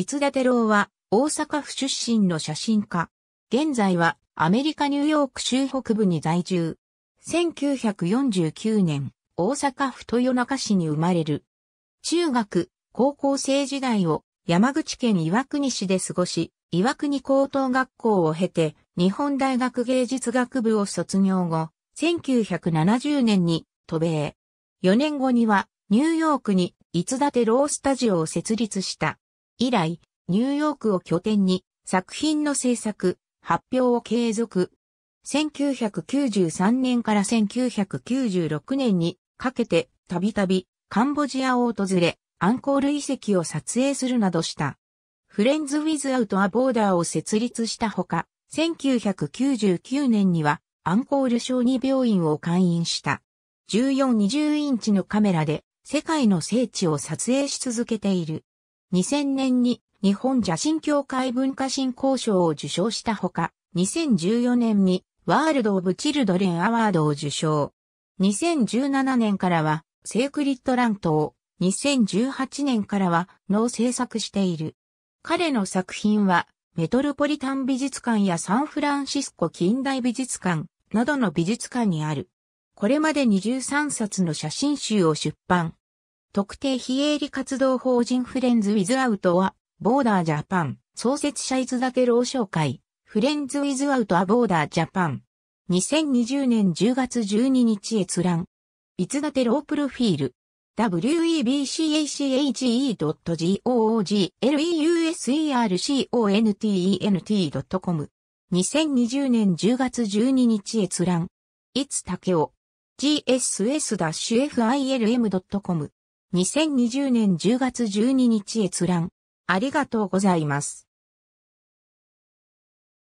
伊津立郎は大阪府出身の写真家。現在はアメリカニューヨーク州北部に在住。1949年、大阪府豊中市に生まれる。中学、高校生時代を山口県岩国市で過ごし、岩国高等学校を経て日本大学芸術学部を卒業後、1970年に渡米。4年後にはニューヨークに伊津立ロースタジオを設立した。以来、ニューヨークを拠点に作品の制作、発表を継続。1993年から1996年にかけてたびたびカンボジアを訪れ、アンコール遺跡を撮影するなどした。フレンズ・ウィズ・アウト・ア・ボーダーを設立したほか、1999年にはアンコール小児病院を開院した。1420インチのカメラで世界の聖地を撮影し続けている。2000年に日本邪神協会文化振興賞を受賞したほか、2014年にワールド・オブ・チルドレン・アワードを受賞。2017年からは、セークリット・ラントを、2018年からは、の制作している。彼の作品は、メトロポリタン美術館やサンフランシスコ近代美術館などの美術館にある。これまで23冊の写真集を出版。特定非営利活動法人フレンズ・ウィズ・アウトは、ボーダー・ジャパン、創設者伊豆立老商会、フレンズ・ウィズ・アウト・ア・ボーダー・ジャパン。2020年10月12日閲覧。伊豆て？ロープロフィール。webcache.goog.leusercontent.com 2020年10月12日閲覧。いつたけお gss-film.com 2020年10月12日閲覧。ありがとうございます。